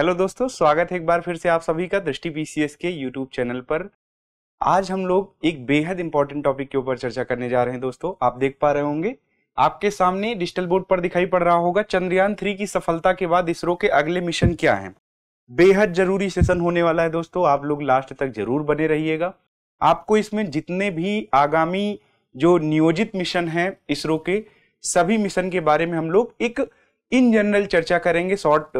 hello दोस्तों स्वागत है एक बार फिर से आप सभी का दृष्टि पीसीएस के यूट्यूब चैनल पर आज हम लोग एक बेहद इंपॉर्टेंट टॉपिक के ऊपर चर्चा करने जा रहे हैं दोस्तों आप देख पा रहे होंगे आपके सामने डिजिटल बोर्ड पर दिखाई पड़ रहा होगा चंद्रयान थ्री की सफलता के बाद इसरो के अगले मिशन क्या है बेहद जरूरी सेशन होने वाला है दोस्तों आप लोग लास्ट तक जरूर बने रहिएगा आपको इसमें जितने भी आगामी जो नियोजित मिशन है इसरो के सभी मिशन के बारे में हम लोग एक इन जनरल चर्चा करेंगे शॉर्ट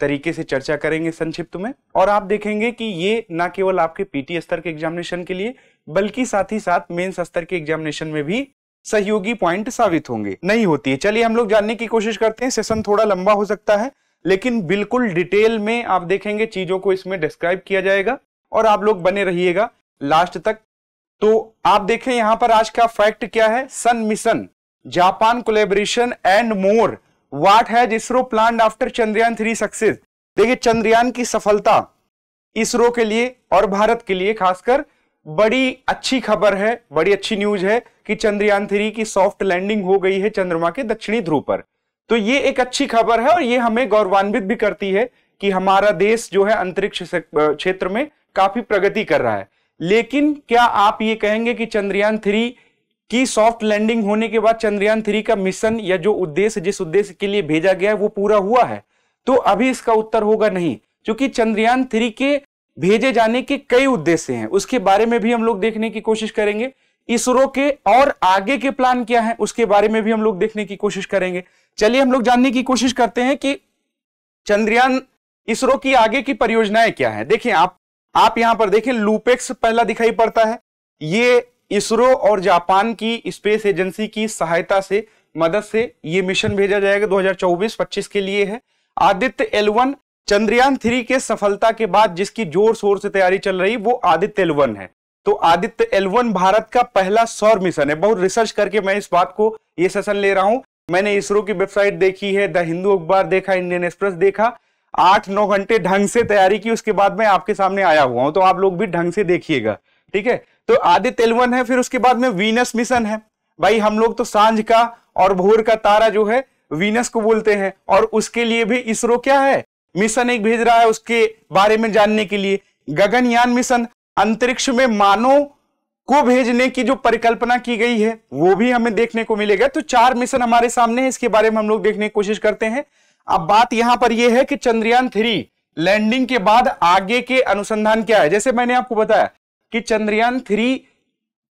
तरीके से चर्चा करेंगे संक्षिप्त में और आप देखेंगे कि ये ना केवल आपके पीटी स्तर के एग्जामिनेशन के लिए बल्कि साथ ही साथ मेन्स स्तर के एग्जामिनेशन में भी सहयोगी पॉइंट साबित होंगे नहीं होती है चलिए हम लोग जानने की कोशिश करते हैं सेशन थोड़ा लंबा हो सकता है लेकिन बिल्कुल डिटेल में आप देखेंगे चीजों को इसमें डिस्क्राइब किया जाएगा और आप लोग बने रहिएगा लास्ट तक तो आप देखें यहां पर आज का फैक्ट क्या है sun mission Japan collaboration and more what has ISRO plan after Chandrayaan three success देखिए चंद्रयान की सफलता इसरो के लिए और भारत के लिए खासकर बड़ी अच्छी खबर है बड़ी अच्छी न्यूज है कि चंद्रयान थ्री की सॉफ्ट लैंडिंग हो गई है चंद्रमा के दक्षिणी ध्रुव पर तो ये एक अच्छी खबर है और ये हमें गौरवान्वित भी करती है कि हमारा देश जो है अंतरिक्ष क्षेत्र में काफी प्रगति कर रहा है लेकिन क्या आप ये कहेंगे कि चंद्रयान थ्री कि सॉफ्ट लैंडिंग होने के बाद चंद्रयान थ्री का मिशन या जो उद्देश्य जिस उद्देश्य के लिए भेजा गया है वो पूरा हुआ है तो अभी इसका उत्तर होगा नहीं क्योंकि चंद्रयान थ्री के भेजे जाने के कई उद्देश्य हैं उसके बारे में भी हम लोग देखने की कोशिश करेंगे इसरो के और आगे के प्लान क्या है उसके बारे में भी हम लोग देखने की कोशिश करेंगे चलिए हम लोग जानने की कोशिश करते हैं कि चंद्रयान इसरो की आगे की परियोजनाएं क्या है देखिए आप आप यहां पर देखें लूपेक्स पहला दिखाई पड़ता है ये इसरो और जापान की स्पेस एजेंसी की सहायता से मदद से ये मिशन भेजा जाएगा 2024-25 के लिए है आदित्य एलवन चंद्रयान थ्री के सफलता के बाद जिसकी जोर शोर से तैयारी चल रही वो आदित्य एलवन है तो आदित्य एलवन भारत का पहला सौर मिशन है बहुत रिसर्च करके मैं इस बात को ये सेशन ले रहा हूं मैंने इसरो की वेबसाइट देखी है द हिंदू अखबार देखा इंडियन एक्सप्रेस देखा आठ नौ घंटे ढंग से तैयारी की उसके बाद मैं आपके सामने आया हुआ हूं तो आप लोग भी ढंग से देखिएगा ठीक है तो आदि तेलवन है फिर उसके बाद में वीनस मिशन है भाई हम लोग तो सांझ का और भोर का तारा जो है वीनस को बोलते हैं और उसके लिए भी इसरो क्या है मिशन एक भेज रहा है उसके बारे में जानने के लिए गगनयान मिशन अंतरिक्ष में मानव को भेजने की जो परिकल्पना की गई है वो भी हमें देखने को मिलेगा तो चार मिशन हमारे सामने है इसके बारे में हम लोग देखने की कोशिश करते हैं अब बात यहां पर यह है कि चंद्रयान थ्री लैंडिंग के बाद आगे के अनुसंधान क्या है जैसे मैंने आपको बताया कि चंद्रयान थ्री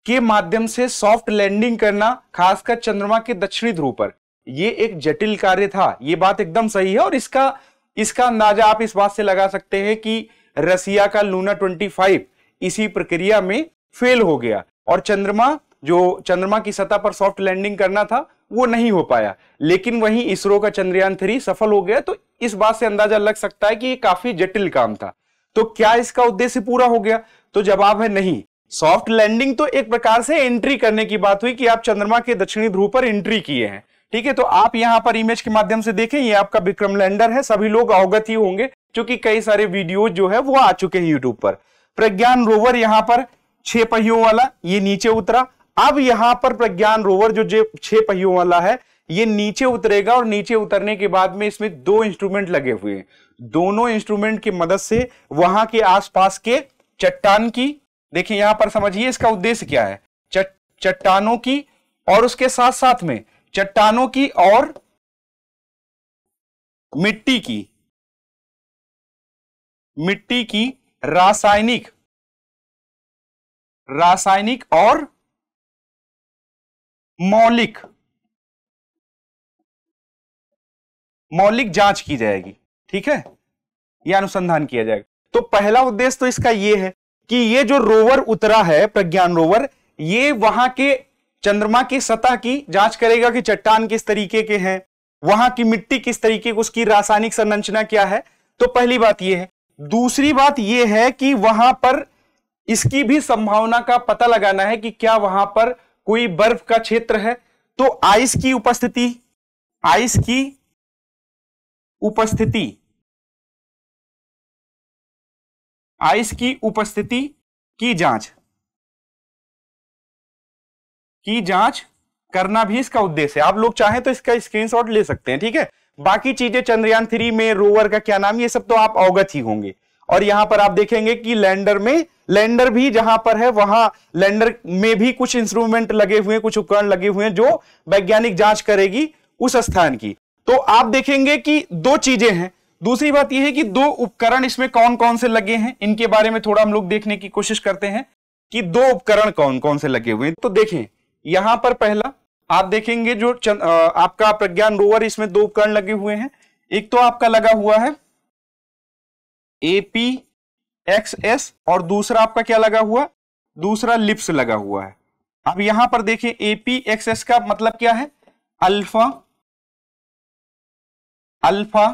के माध्यम से सॉफ्ट लैंडिंग करना खासकर चंद्रमा के दक्षिणी ध्रुव पर यह एक जटिल कार्य था ये बात एकदम सही है और इसका इसका अंदाजा आप इस बात से लगा सकते हैं कि रसिया का लूना ट्वेंटी फाइव इसी प्रक्रिया में फेल हो गया और चंद्रमा जो चंद्रमा की सतह पर सॉफ्ट लैंडिंग करना था वो नहीं हो पाया लेकिन वहीं इसरो का चंद्रयान थ्री सफल हो गया तो इस बात से अंदाजा लग सकता है कि ये काफी जटिल काम था तो क्या इसका उद्देश्य पूरा हो गया तो जवाब है नहीं सॉफ्ट लैंडिंग तो एक प्रकार से एंट्री करने की बात हुई कि आप चंद्रमा के दक्षिणी ध्रुव पर एंट्री किए हैं ठीक है तो आप यहां पर इमेज के माध्यम से देखें ये आपका विक्रम लैंडर है सभी लोग अवगत ही होंगे क्योंकि कई सारे वीडियो जो है वो आ चुके हैं यूट्यूब पर प्रज्ञान रोवर यहां पर छह पहियों वाला ये नीचे उतरा अब यहां पर प्रज्ञान रोवर जो जो छह पहियों वाला है ये नीचे उतरेगा और नीचे उतरने के बाद में इसमें दो इंस्ट्रूमेंट लगे हुए हैं दोनों इंस्ट्रूमेंट की मदद से वहां के आसपास के चट्टान की देखिए यहां पर समझिए इसका उद्देश्य क्या है चट्टानों की और उसके साथ साथ में चट्टानों की और मिट्टी की मिट्टी की रासायनिक रासायनिक और मौलिक मौलिक जांच की जाएगी ठीक है यह अनुसंधान किया जाएगा तो पहला उद्देश्य तो इसका यह है कि ये जो रोवर उतरा है प्रज्ञान रोवर ये वहां के चंद्रमा की सतह की जांच करेगा कि चट्टान किस तरीके के हैं वहां की मिट्टी किस तरीके की उसकी रासायनिक संरचना क्या है तो पहली बात यह है दूसरी बात यह है कि वहां पर इसकी भी संभावना का पता लगाना है कि क्या वहां पर कोई बर्फ का क्षेत्र है तो आइस की उपस्थिति आइस की उपस्थिति आइस की उपस्थिति की जांच की जांच करना भी इसका उद्देश्य है आप लोग चाहें तो इसका स्क्रीनशॉट ले सकते हैं ठीक है बाकी चीजें चंद्रयान थ्री में रोवर का क्या नाम ये सब तो आप अवगत ही होंगे और यहां पर आप देखेंगे कि लैंडर में लैंडर भी जहां पर है वहां लैंडर में भी कुछ इंस्ट्रूमेंट लगे हुए कुछ उपकरण लगे हुए जो वैज्ञानिक जांच करेगी उस स्थान की तो आप देखेंगे कि दो चीजें हैं दूसरी बात यह है कि दो उपकरण इसमें कौन कौन से लगे हैं इनके बारे में थोड़ा हम लोग देखने की कोशिश करते हैं कि दो उपकरण कौन कौन से लगे हुए हैं तो देखें यहां पर पहला आप देखेंगे जो चन, आपका प्रज्ञान रोवर इसमें दो उपकरण लगे हुए हैं एक तो आपका लगा हुआ है एपी एक्स एस और दूसरा आपका क्या लगा हुआ दूसरा लिप्स लगा हुआ है अब यहां पर देखें एपी एक्स एस का मतलब क्या है alpha alpha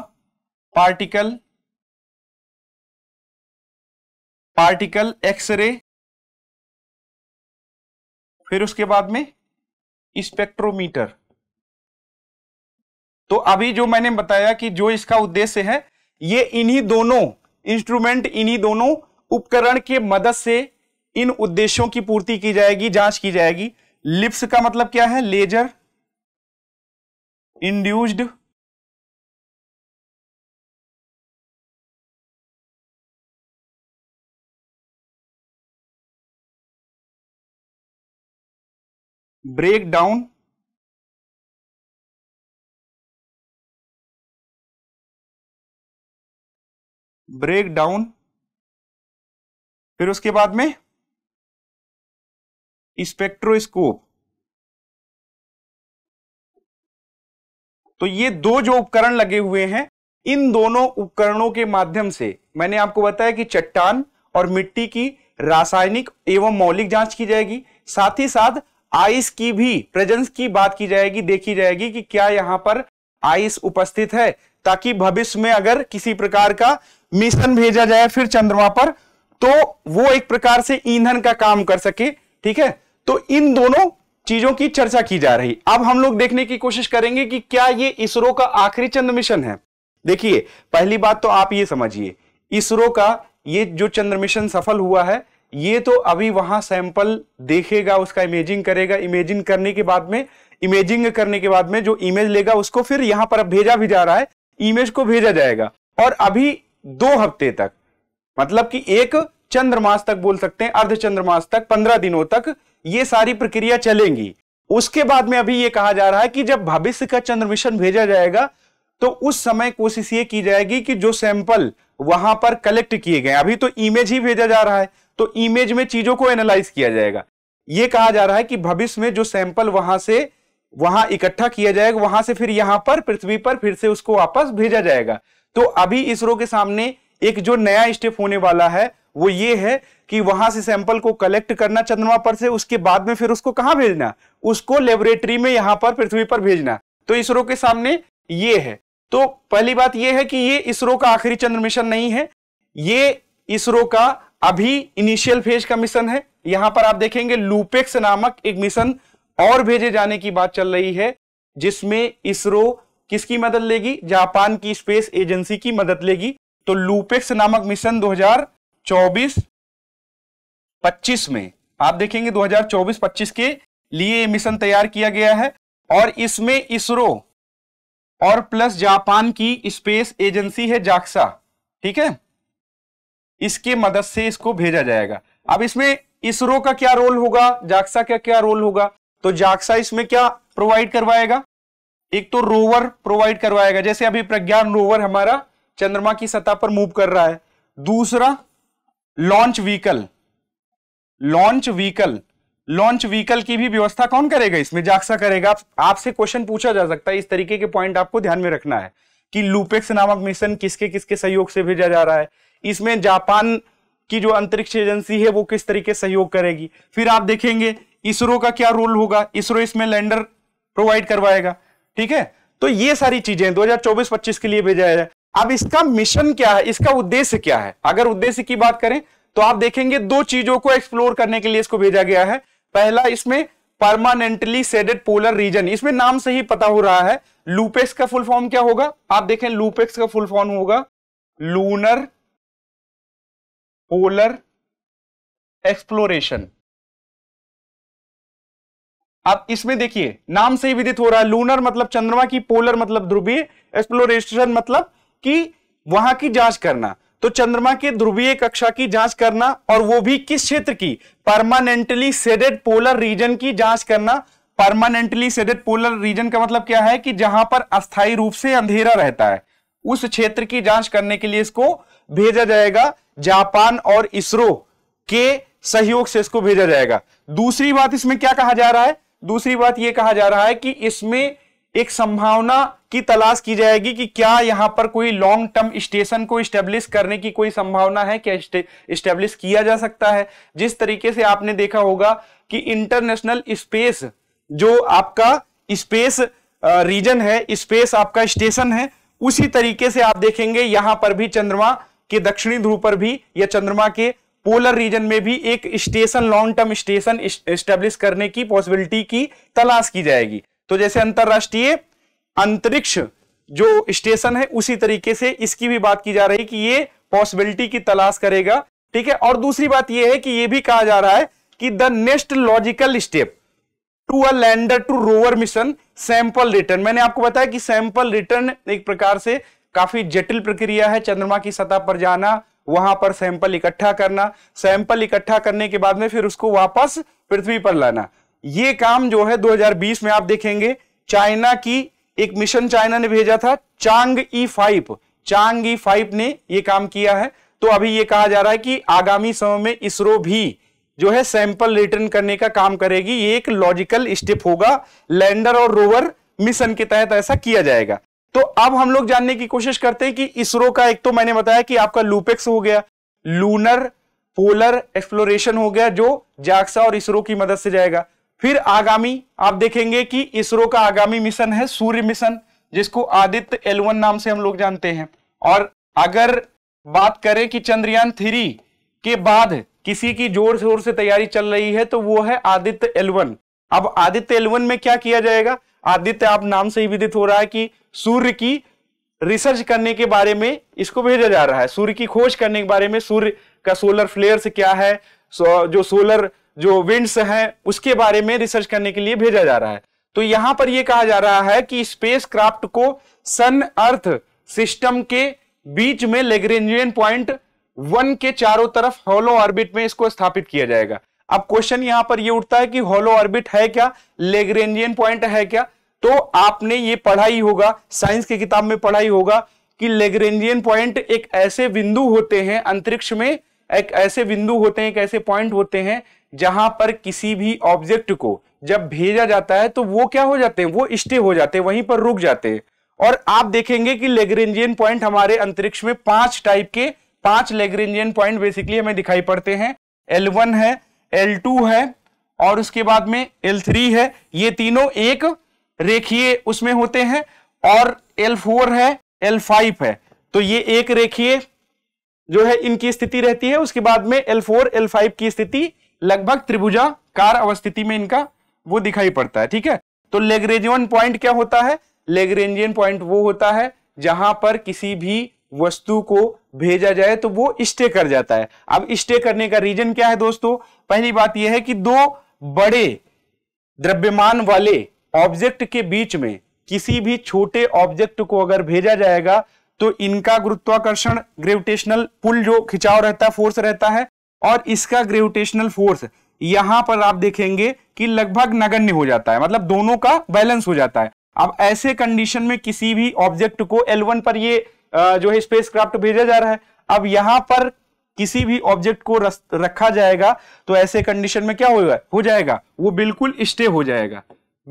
particle particle x ray फिर उसके बाद में स्पेक्ट्रोमीटर तो अभी जो मैंने बताया कि जो इसका उद्देश्य है ये इन्हीं दोनों इंस्ट्रूमेंट इन्हीं दोनों उपकरण के मदद से इन उद्देश्यों की पूर्ति की जाएगी जांच की जाएगी लिप्स का मतलब क्या है लेजर इंड्यूस्ड breakdown ब्रेकडाउन फिर उसके बाद में स्पेक्ट्रोस्कोप तो ये दो जो उपकरण लगे हुए हैं इन दोनों उपकरणों के माध्यम से मैंने आपको बताया कि चट्टान और मिट्टी की रासायनिक एवं मौलिक जांच की जाएगी साथ ही साथ आइस की भी प्रेजेंस की बात की जाएगी देखी जाएगी कि क्या यहां पर आइस उपस्थित है ताकि भविष्य में अगर किसी प्रकार का मिशन भेजा जाए फिर चंद्रमा पर तो वो एक प्रकार से ईंधन का काम कर सके ठीक है तो इन दोनों चीजों की चर्चा की जा रही अब हम लोग देखने की कोशिश करेंगे कि क्या ये इसरो का आखिरी चंद्र मिशन है देखिए पहली बात तो आप ये समझिए इसरो का ये जो चंद्र मिशन सफल हुआ है ये तो अभी वहां सैंपल देखेगा उसका इमेजिंग करेगा इमेजिंग करने के बाद में इमेजिंग करने के बाद में जो इमेज लेगा उसको फिर यहां पर भेजा भी जा रहा है इमेज को भेजा जाएगा और अभी दो हफ्ते तक मतलब कि एक चंद्रमास तक बोल सकते हैं अर्ध चंद्रमास तक पंद्रह दिनों तक ये सारी प्रक्रिया चलेंगी उसके बाद में अभी ये कहा जा रहा है कि जब भविष्य का चंद्र मिशन भेजा जाएगा तो उस समय कोशिश ये की जाएगी कि जो सैंपल वहां पर कलेक्ट किए गए अभी तो इमेज ही भेजा जा रहा है तो इमेज में चीजों को एनालाइज किया जाएगा यह कहा जा रहा है कि भविष्य में जो सैंपल वहां से वहां इकट्ठा किया जाएगा वहां से फिर यहां पर पृथ्वी पर फिर से उसको वापस भेजा जाएगा तो अभी इसरो के सामने एक जो नया स्टेप होने वाला है वो ये है कि वहां से सैंपल को कलेक्ट करना चंद्रमा पर से उसके बाद में फिर उसको कहां भेजना उसको लेबोरेटरी में यहां पर पृथ्वी पर भेजना तो इसरो के सामने ये है तो पहली बात यह है कि ये इसरो का आखिरी चंद्र मिशन नहीं है ये इसरो का अभी इनिशियल फेज का मिशन है यहां पर आप देखेंगे लूपेक्स नामक एक मिशन और भेजे जाने की बात चल रही है जिसमें इसरो किसकी मदद लेगी जापान की स्पेस एजेंसी की मदद लेगी तो लूपेक्स नामक मिशन 2024-25 में आप देखेंगे 2024-25 के लिए मिशन तैयार किया गया है और इसमें इसरो और प्लस जापान की स्पेस एजेंसी है जाक्सा ठीक है इसके मदद से इसको भेजा जाएगा अब इसमें इसरो का क्या रोल होगा जाक्सा का क्या रोल होगा तो जाक्सा इसमें क्या प्रोवाइड करवाएगा एक तो रोवर प्रोवाइड करवाएगा जैसे अभी प्रज्ञान रोवर हमारा चंद्रमा की सतह पर मूव कर रहा है दूसरा launch vehicle launch vehicle launch vehicle की भी व्यवस्था कौन करेगा इसमें जाक्सा करेगा आपसे क्वेश्चन पूछा जा सकता है इस तरीके के पॉइंट आपको ध्यान में रखना है कि लूपेक्स नामक मिशन किसके किसके सहयोग से भेजा जा रहा है इसमें जापान की जो अंतरिक्ष एजेंसी है वो किस तरीके सहयोग करेगी फिर आप देखेंगे इसरो का क्या रोल होगा इसरो इसमें लैंडर प्रोवाइड करवाएगा ठीक है तो ये सारी चीजें 2024-25 के लिए भेजा जाए अब इसका मिशन क्या है इसका उद्देश्य क्या है अगर उद्देश्य की बात करें तो आप देखेंगे दो चीजों को एक्सप्लोर करने के लिए इसको भेजा गया है पहला इसमें परमानेंटली सेडेड पोलर रीजन इसमें नाम से ही पता हो रहा है लूपेक्स का फुल फॉर्म क्या होगा आप देखें लूपेक्स का फुल फॉर्म होगा लूनर पोलर एक्सप्लोरेशन अब इसमें देखिए नाम से ही विदित हो रहा है लूनर मतलब चंद्रमा की पोलर मतलब ध्रुवीय एक्सप्लोरेशन मतलब कि वहां की जांच करना तो चंद्रमा के ध्रुवीय कक्षा की जांच करना और वो भी किस क्षेत्र की परमानेंटली सेडेड पोलर रीजन की जांच करना परमानेंटली सेडेड पोलर रीजन का मतलब क्या है कि जहां पर अस्थायी रूप से अंधेरा रहता है उस क्षेत्र की जांच करने के लिए इसको भेजा जाएगा जापान और इसरो के सहयोग से इसको भेजा जाएगा दूसरी बात इसमें क्या कहा जा रहा है दूसरी बात यह कहा जा रहा है कि इसमें एक संभावना की तलाश की जाएगी कि क्या यहां पर कोई लॉन्ग टर्म स्टेशन को स्टेब्लिश करने की कोई संभावना है क्या स्टेब्लिश किया जा सकता है जिस तरीके से आपने देखा होगा कि इंटरनेशनल स्पेस जो आपका स्पेस रीजन है स्पेस आपका स्टेशन है उसी तरीके से आप देखेंगे यहां पर भी चंद्रमा के दक्षिणी ध्रुव पर भी या चंद्रमा के पोलर रीजन में भी एक station long term station establish करने की पॉसिबिलिटी की तलाश की जाएगी तो जैसे अंतरराष्ट्रीय अंतरिक्ष जो स्टेशन है उसी तरीके से इसकी भी बात की जा रही है कि ये पॉसिबिलिटी की तलाश करेगा ठीक है और दूसरी बात यह है कि यह भी कहा जा रहा है कि the next logical step to a lander to rover mission sample return मैंने आपको बताया कि सैंपल रिटर्न एक प्रकार से काफी जटिल प्रक्रिया है चंद्रमा की सतह पर जाना वहां पर सैंपल इकट्ठा करना सैंपल इकट्ठा करने के बाद में फिर उसको वापस पृथ्वी पर लाना ये काम जो है 2020 में आप देखेंगे चाइना की एक मिशन चाइना ने भेजा था चांग ई फाइव चांग ई फाइव ने ये काम किया है तो अभी ये कहा जा रहा है कि आगामी समय में इसरो भी जो है सैंपल रिटर्न करने का काम करेगी ये एक लॉजिकल स्टेप होगा लैंडर और रोवर मिशन के तहत ऐसा किया जाएगा तो अब हम लोग जानने की कोशिश करते हैं कि इसरो का एक तो मैंने बताया कि आपका लूपेक्स हो गया लूनर पोलर एक्सप्लोरेशन हो गया जो जाक्सा और इसरो की मदद से जाएगा फिर आगामी आप देखेंगे कि इसरो का आगामी मिशन है सूर्य मिशन जिसको आदित्य एलवन नाम से हम लोग जानते हैं और अगर बात करें कि चंद्रयान थ्री के बाद किसी की जोर शोर से तैयारी चल रही है तो वो है आदित्य एलवन अब आदित्य एलवन में क्या किया जाएगा आदित्य आप नाम से ही विदित हो रहा है कि सूर्य की रिसर्च करने के बारे में इसको भेजा जा रहा है सूर्य की खोज करने के बारे में सूर्य का सोलर फ्लेयर्स क्या है जो सोलर जो विंड्स हैं उसके बारे में रिसर्च करने के लिए भेजा जा रहा है तो यहां पर यह कहा जा रहा है कि स्पेस क्राफ्ट को सन अर्थ सिस्टम के बीच में लेग्रेंजियन पॉइंट वन के चारों तरफ हॉलो ऑर्बिट में इसको स्थापित किया जाएगा अब क्वेश्चन यहां पर ये यह उठता है कि होलो ऑर्बिट है क्या लेग्रेंजियन पॉइंट है क्या तो आपने ये पढ़ाई होगा साइंस की किताब में पढ़ाई होगा कि लेग्रेंजियन पॉइंट एक ऐसे बिंदु होते हैं अंतरिक्ष में एक ऐसे बिंदु होते हैं एक ऐसे पॉइंट होते हैं जहां पर किसी भी ऑब्जेक्ट को जब भेजा जाता है तो वो क्या हो जाते हैं वो स्टे हो जाते हैं वहीं पर रुक जाते हैं और आप देखेंगे कि लेग्रेंजियन पॉइंट हमारे अंतरिक्ष में पांच टाइप के पांच लेग्रेंजियन पॉइंट बेसिकली हमें दिखाई पड़ते हैं एल है L2 है और उसके बाद में L3 है ये तीनों एक रेखीय उसमें होते हैं और L4 है L5 है तो ये एक रेखीय जो है इनकी स्थिति रहती है उसके बाद में L4 L5 की स्थिति लगभग त्रिभुजा कार अवस्थिति में इनका वो दिखाई पड़ता है ठीक है तो लेग्रेजियन पॉइंट क्या होता है लेग्रेंजियन पॉइंट वो होता है जहां पर किसी भी वस्तु को भेजा जाए तो वो स्टे कर जाता है अब स्टे करने का रीजन क्या है दोस्तों पहली बात यह है कि दो बड़े द्रव्यमान वाले ऑब्जेक्ट के बीच में किसी भी छोटे ऑब्जेक्ट को अगर भेजा जाएगा तो इनका गुरुत्वाकर्षण ग्रेविटेशनल पुल जो खिंचाव रहता है फोर्स रहता है और इसका ग्रेविटेशनल फोर्स यहां पर आप देखेंगे कि लगभग नगण्य हो जाता है मतलब दोनों का बैलेंस हो जाता है अब ऐसे कंडीशन में किसी भी ऑब्जेक्ट को एलवन पर ये जो है स्पेस क्राफ्ट भेजा जा रहा है अब यहां पर किसी भी ऑब्जेक्ट को रखा जाएगा तो ऐसे कंडीशन में क्या होगा हो जाएगा वो बिल्कुल स्टे हो जाएगा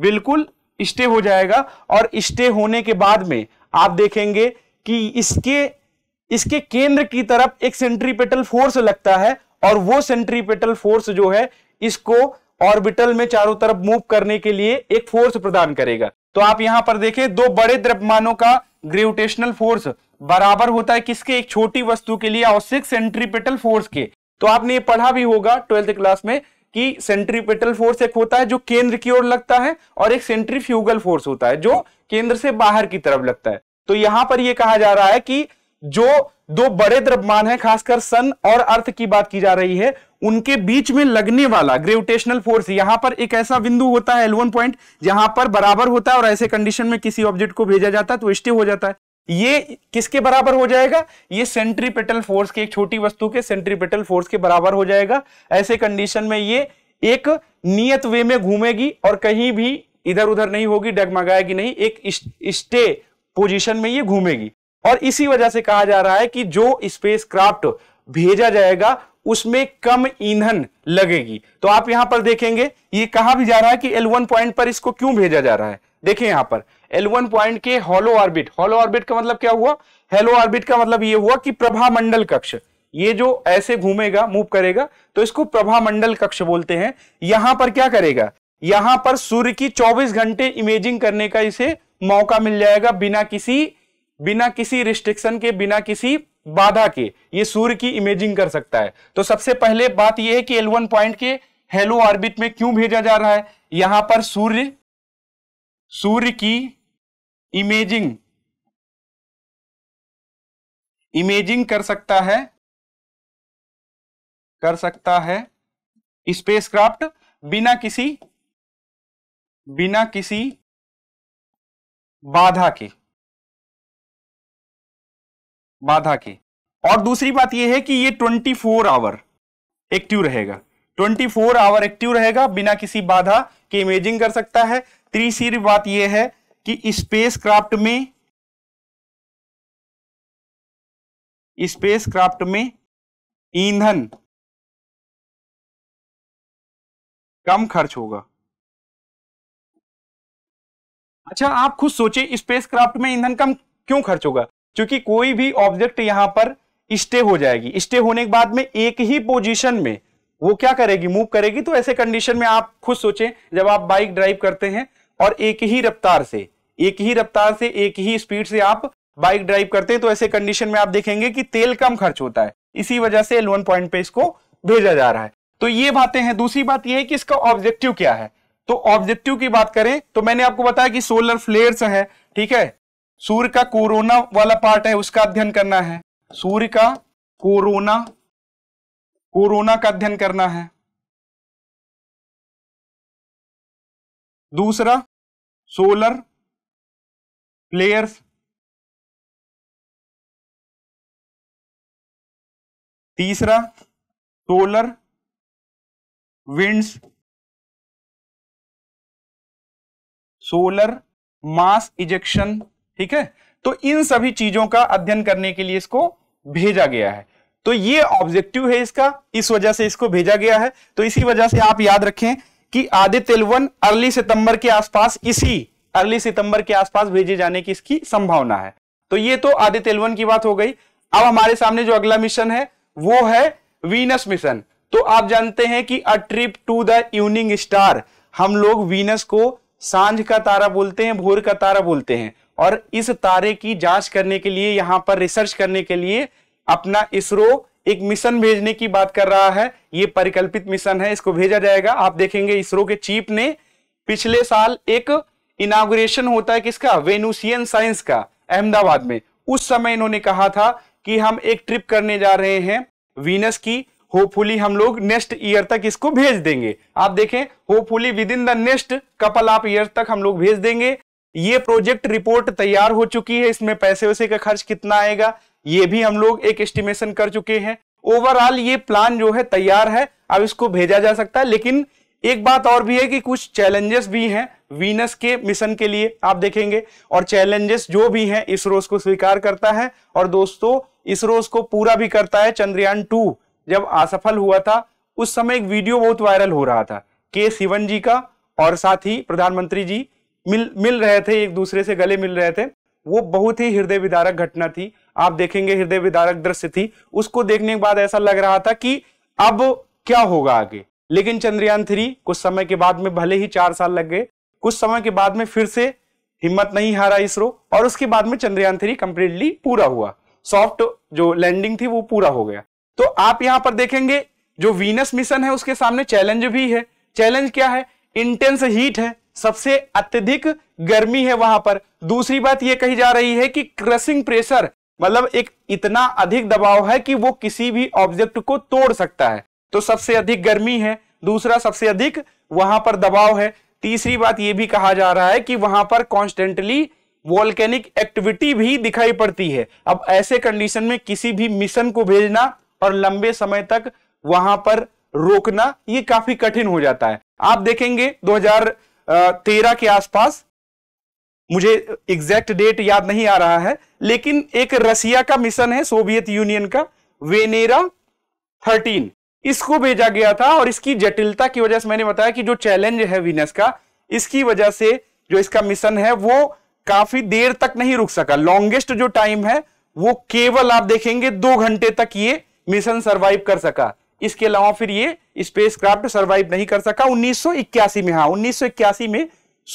बिल्कुल स्टे हो जाएगा और स्टे होने के बाद में आप देखेंगे कि इसके इसके केंद्र की तरफ एक सेंट्रीपेटल फोर्स लगता है और वो सेंट्रीपेटल फोर्स जो है इसको ऑर्बिटल में चारों तरफ मूव करने के लिए एक फोर्स प्रदान करेगा तो आप यहां पर देखें दो बड़े द्रव्यमानों का ग्रेविटेशनल फोर्स बराबर होता है किसके एक छोटी वस्तु के लिए आवश्यक सेंट्रीपेटल फोर्स के तो आपने ये पढ़ा भी होगा ट्वेल्थ क्लास में कि सेंट्रीपेटल फोर्स एक होता है जो केंद्र की ओर लगता है और एक सेंट्रीफ्यूगल फोर्स होता है जो केंद्र से बाहर की तरफ लगता है तो यहां पर यह कहा जा रहा है कि जो दो बड़े द्रव्यमान है खासकर सन और अर्थ की बात की जा रही है उनके बीच में लगने वाला ग्रेविटेशनल फोर्स यहां पर एक ऐसा बिंदु होता है एलवन पॉइंट जहां पर बराबर होता है और ऐसे कंडीशन में किसी ऑब्जेक्ट को भेजा जाता है तो स्टे हो जाता है ये किसके बराबर हो जाएगा ये सेंट्रीपेटल फोर्स की एक छोटी वस्तु के सेंट्रीपेटल फोर्स के बराबर हो जाएगा ऐसे कंडीशन में ये एक नियत वे में घूमेगी और कहीं भी इधर उधर नहीं होगी डगमगाएगी नहीं एक स्टे पोजीशन में ये घूमेगी और इसी वजह से कहा जा रहा है कि जो स्पेसक्राफ्ट भेजा जाएगा उसमें कम ईंधन लगेगी तो आप यहां पर देखेंगे ये कहा भी जा रहा है कि एल पॉइंट पर इसको क्यों भेजा जा रहा है देखिए यहां पर L1 पॉइंट के हॉलो ऑर्बिट हॉलो ऑर्बिट का मतलब क्या हुआ हेलो ऑर्बिट का मतलब ये हुआ कि प्रभा मंडल कक्ष ये जो ऐसे घूमेगा मूव करेगा तो इसको प्रभा मंडल कक्ष बोलते हैं यहां पर क्या करेगा यहां पर सूर्य की 24 घंटे इमेजिंग करने का इसे मौका मिल जाएगा बिना किसी बिना किसी रिस्ट्रिक्शन के बिना किसी बाधा के ये सूर्य की इमेजिंग कर सकता है तो सबसे पहले बात यह है कि एल पॉइंट के हेलो ऑर्बिट में क्यों भेजा जा रहा है यहां पर सूर्य सूर्य की इमेजिंग इमेजिंग कर सकता है कर सकता है स्पेसक्राफ्ट बिना किसी बिना किसी बाधा के बाधा के और दूसरी बात यह है कि ये 24 फोर आवर एक्टिव रहेगा 24 फोर आवर एक्टिव रहेगा बिना किसी बाधा के इमेजिंग कर सकता है तीसरी बात यह है कि स्पेसक्राफ्ट में स्पेसक्राफ्ट में ईंधन कम खर्च होगा अच्छा आप खुद सोचे स्पेसक्राफ्ट में ईंधन कम क्यों खर्च होगा क्योंकि कोई भी ऑब्जेक्ट यहां पर स्टे हो जाएगी स्टे होने के बाद में एक ही पोजीशन में वो क्या करेगी मूव करेगी तो ऐसे कंडीशन में आप खुद सोचें जब आप बाइक ड्राइव करते हैं और एक ही रफ्तार से एक ही रफ्तार से एक ही स्पीड से आप बाइक ड्राइव करते हैं तो ऐसे कंडीशन में आप देखेंगे कि तेल कम खर्च होता है इसी वजह से एल पॉइंट पे इसको भेजा जा रहा है तो ये बातें हैं दूसरी बात यह है कि इसका ऑब्जेक्टिव क्या है तो ऑब्जेक्टिव की बात करें तो मैंने आपको बताया कि सोलर फ्लेयर्स है ठीक है सूर्य का कोरोना वाला पार्ट है उसका अध्ययन करना है सूर्य का कोरोना कोरोना का अध्ययन करना है दूसरा सोलर प्लेयर्स तीसरा solar winds solar mass ejection ठीक है तो इन सभी चीजों का अध्ययन करने के लिए इसको भेजा गया है तो ये ऑब्जेक्टिव है इसका इस वजह से इसको भेजा गया है तो इसी वजह से आप याद रखें कि आदित्य तेलवन अर्ली सितंबर के आसपास इसी अर्ली सितंबर के आसपास भेजे जाने की इसकी संभावना है तो ये तो आदि एलवन की बात हो गई अब हमारे सामने जो अगला मिशन है वो है वीनस मिशन तो आप जानते हैं कि a trip to the evening star हम लोग वीनस को सांझ का तारा बोलते हैं भोर का तारा बोलते हैं और इस तारे की जांच करने के लिए यहां पर रिसर्च करने के लिए अपना इसरो एक मिशन भेजने की बात कर रहा है ये परिकल्पित मिशन है इसको भेजा जाएगा आप देखेंगे इसरो के चीफ ने पिछले साल एक इनाग्रेशन होता है किसका वेनुसियन साइंस का अहमदाबाद में उस समय इन्होंने कहा था कि हम एक ट्रिप करने जा रहे हैं वीनस की होपफुली हम लोग नेक्स्ट ईयर तक इसको भेज देंगे आप देखें hopefully within the next couple of year तक हम लोग भेज देंगे ये प्रोजेक्ट रिपोर्ट तैयार हो चुकी है इसमें पैसे वैसे का खर्च कितना आएगा ये भी हम लोग एक एस्टिमेशन कर चुके हैं ओवरऑल ये प्लान जो है तैयार है अब इसको भेजा जा सकता है लेकिन एक बात और भी है कि कुछ चैलेंजेस भी हैं वीनस के मिशन के लिए आप देखेंगे और चैलेंजेस जो भी हैं इसरो को स्वीकार करता है और दोस्तों इसरो उसको पूरा भी करता है चंद्रयान टू जब असफल हुआ था उस समय एक वीडियो बहुत वायरल हो रहा था के सिवन जी का और साथ ही प्रधानमंत्री जी मिल मिल रहे थे एक दूसरे से गले मिल रहे थे वो बहुत ही हृदय विदारक घटना थी आप देखेंगे हृदय विदारक दृश्य थी उसको देखने के बाद ऐसा लग रहा था कि अब क्या होगा आगे लेकिन चंद्रयान थ्री कुछ समय के बाद में भले ही चार साल लग गए कुछ समय के बाद में फिर से हिम्मत नहीं हारा इसरो और उसके बाद में चंद्रयान थ्री कंप्लीटली पूरा हुआ सॉफ्ट जो लैंडिंग थी वो पूरा हो गया तो आप यहां पर देखेंगे जो वीनस मिशन है उसके सामने चैलेंज भी है चैलेंज क्या है इंटेंस हीट है सबसे अत्यधिक गर्मी है वहां पर दूसरी बात यह कही जा रही है कि क्रसिंग प्रेशर मतलब एक इतना अधिक दबाव है कि वो किसी भी ऑब्जेक्ट को तोड़ सकता है तो सबसे अधिक गर्मी है दूसरा सबसे अधिक वहां पर दबाव है तीसरी बात यह भी कहा जा रहा है कि वहां पर कॉन्स्टेंटली वॉल्केनिक एक्टिविटी भी दिखाई पड़ती है अब ऐसे कंडीशन में किसी भी मिशन को भेजना और लंबे समय तक वहां पर रोकना ये काफी कठिन हो जाता है आप देखेंगे 2013 के आसपास मुझे एग्जैक्ट डेट याद नहीं आ रहा है लेकिन एक रसिया का मिशन है सोवियत यूनियन का वेनेरा इसको भेजा गया था और इसकी जटिलता की वजह से मैंने बताया कि जो चैलेंज है वीनस का इसकी वजह से जो इसका मिशन है वो काफी देर तक नहीं रुक सका लॉन्गेस्ट जो टाइम है वो केवल आप देखेंगे दो घंटे तक ये मिशन सरवाइव कर सका इसके अलावा फिर ये स्पेसक्राफ्ट सर्वाइव नहीं कर सका 1981 में हाँ 1981 में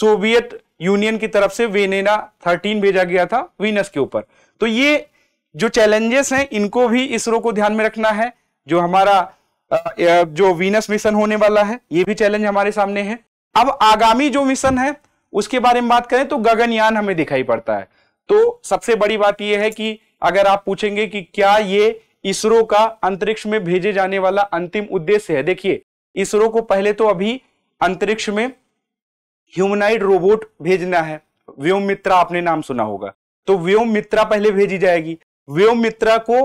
सोवियत यूनियन की तरफ से वेनेना 13 भेजा गया था वीनस के ऊपर तो ये जो चैलेंजेस हैं इनको भी इसरो को ध्यान में रखना है जो हमारा जो वीनस मिशन होने वाला है ये भी चैलेंज हमारे सामने है अब आगामी जो मिशन है उसके बारे में बात करें तो गगनयान हमें दिखाई पड़ता है तो सबसे बड़ी बात यह है कि अगर आप पूछेंगे कि क्या ये इसरो का अंतरिक्ष में भेजे जाने वाला अंतिम उद्देश्य है देखिए इसरो को पहले तो अभी अंतरिक्ष में ह्यूमनाइड रोबोट भेजना है व्योम मित्रा आपने नाम सुना होगा तो व्योम मित्रा पहले भेजी जाएगी व्योम मित्रा को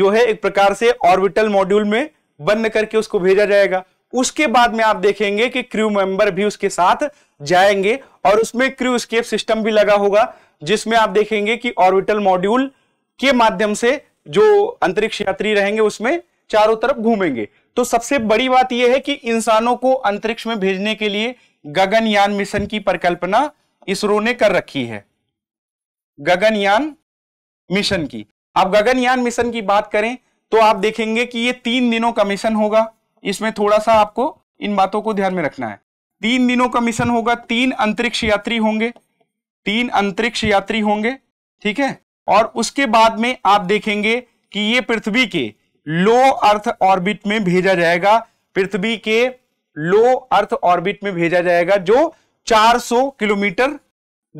जो है एक प्रकार से ऑर्बिटल मॉड्यूल में बंद करके उसको भेजा जाएगा उसके बाद में आप देखेंगे कि क्रू मेंबर भी उसके साथ जाएंगे और उसमें क्रू स्केप सिस्टम भी लगा होगा जिसमें आप देखेंगे कि ऑर्बिटल मॉड्यूल के माध्यम से जो अंतरिक्ष यात्री रहेंगे उसमें चारों तरफ घूमेंगे तो सबसे बड़ी बात यह है कि इंसानों को अंतरिक्ष में भेजने के लिए गगनयान मिशन की परिकल्पना इसरो ने कर रखी है गगनयान मिशन की अब गगनयान मिशन की बात करें तो आप देखेंगे कि ये तीन दिनों का मिशन होगा इसमें थोड़ा सा आपको इन बातों को ध्यान में रखना है तीन दिनों का मिशन होगा तीन अंतरिक्ष यात्री होंगे तीन अंतरिक्ष यात्री होंगे ठीक है और उसके बाद में आप देखेंगे कि ये पृथ्वी के लो अर्थ ऑर्बिट में भेजा जाएगा पृथ्वी के लो अर्थ ऑर्बिट में भेजा जाएगा जो 400 किलोमीटर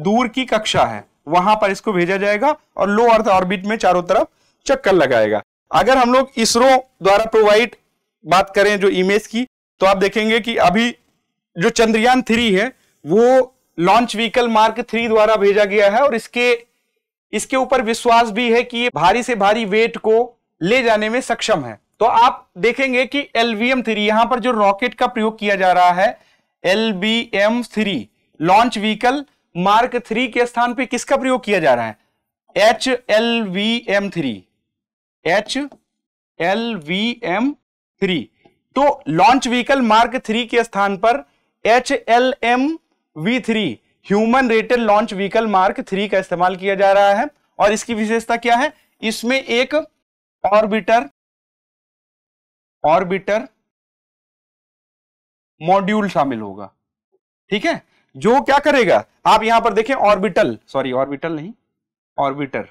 दूर की कक्षा है वहां पर इसको भेजा जाएगा और लो अर्थ ऑर्बिट में चारों तरफ चक्कर लगाएगा अगर हम लोग इसरो द्वारा प्रोवाइड बात करें जो इमेज की तो आप देखेंगे कि अभी जो चंद्रयान थ्री है वो लॉन्च व्हीकल मार्क थ्री द्वारा भेजा गया है और इसके इसके ऊपर विश्वास भी है कि ये भारी से भारी वेट को ले जाने में सक्षम है तो आप देखेंगे कि एल वी एम थ्री यहां पर जो रॉकेट का प्रयोग किया जा रहा है L B M three launch vehicle mark three के स्थान पे किसका प्रयोग किया जा रहा है H L V M three H L V M three तो लॉन्च व्हीकल मार्क थ्री के स्थान पर H L M V three human rated launch vehicle mark three का इस्तेमाल किया जा रहा है और इसकी विशेषता क्या है इसमें एक ऑर्बिटर ऑर्बिटर मॉड्यूल शामिल होगा ठीक है जो क्या करेगा आप यहां पर देखें ऑर्बिटल सॉरी ऑर्बिटल नहीं ऑर्बिटर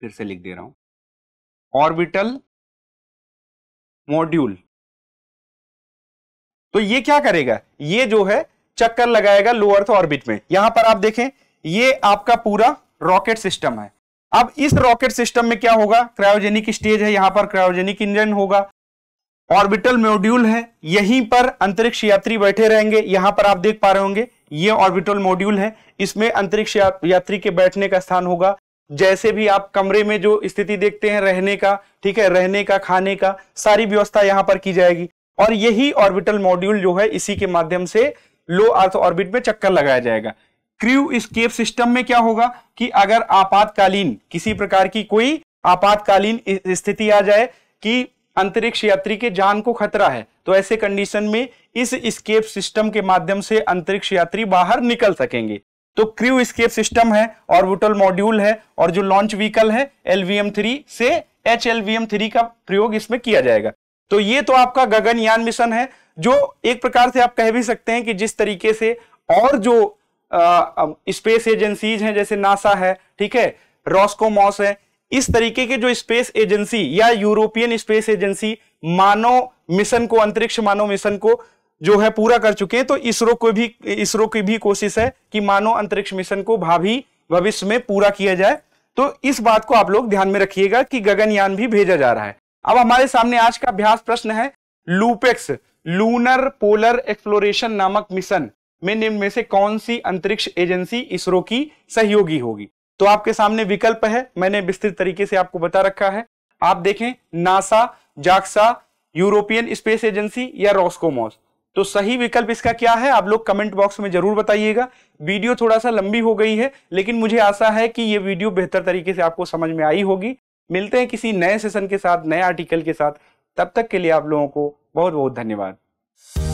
फिर से लिख दे रहा हूं ऑर्बिटल मॉड्यूल तो ये क्या करेगा ये जो है चक्कर लगाएगा लो अर्थ ऑर्बिट में यहां पर आप देखें ये आपका पूरा रॉकेट सिस्टम है अब इस रॉकेट सिस्टम में क्या होगा क्रायोजेनिक स्टेज है यहां पर क्रायोजेनिक इंजन होगा ऑर्बिटल मॉड्यूल है यहीं पर अंतरिक्ष यात्री बैठे रहेंगे यहां पर आप देख पा रहे होंगे ये ऑर्बिटल मॉड्यूल है इसमें अंतरिक्ष यात्री के बैठने का स्थान होगा जैसे भी आप कमरे में जो स्थिति देखते हैं रहने का ठीक है रहने का खाने का सारी व्यवस्था यहाँ पर की जाएगी और यही ऑर्बिटल मॉड्यूल जो है इसी के माध्यम से लो अर्थ ऑर्बिट में चक्कर लगाया जाएगा क्रू स्केप सिस्टम में क्या होगा कि अगर आपातकालीन किसी प्रकार की कोई आपातकालीन स्थिति आ जाए कि अंतरिक्ष यात्री के जान को खतरा है तो ऐसे कंडीशन में इस स्केप सिस्टम के माध्यम से अंतरिक्ष यात्री बाहर निकल सकेंगे तो क्रू स्केप सिस्टम है ऑर्बिटल मॉड्यूल है और जो लॉन्च व्हीकल है एलवीएम थ्री से एच एलवीएम थ्री का प्रयोग इसमें किया जाएगा तो ये तो आपका गगनयान मिशन है जो एक प्रकार से आप कह भी सकते हैं कि जिस तरीके से और जो स्पेस एजेंसीज हैं जैसे नासा है ठीक है रॉस्कोमॉस है इस तरीके के जो स्पेस एजेंसी या यूरोपियन स्पेस एजेंसी मानव मिशन को अंतरिक्ष मानव मिशन को जो है पूरा कर चुके हैं तो इसरो को भी इसरो की भी कोशिश है कि मानव अंतरिक्ष मिशन को भावी भविष्य में पूरा किया जाए तो इस बात को आप लोग ध्यान में रखिएगा कि गगनयान भी भेजा जा रहा है अब हमारे सामने आज का अभ्यास प्रश्न है लूपेक्स लूनर पोलर एक्सप्लोरेशन नामक मिशन में निम्न में से कौन सी अंतरिक्ष एजेंसी इसरो की सहयोगी होगी तो आपके सामने विकल्प है मैंने विस्तृत तरीके से आपको बता रखा है आप देखें NASA JAXA European space agency या रोस्कोमोस तो सही विकल्प इसका क्या है आप लोग कमेंट बॉक्स में जरूर बताइएगा वीडियो थोड़ा सा लंबी हो गई है लेकिन मुझे आशा है कि ये वीडियो बेहतर तरीके से आपको समझ में आई होगी मिलते हैं किसी नए सेशन के साथ नए आर्टिकल के साथ तब तक के लिए आप लोगों को बहुत बहुत धन्यवाद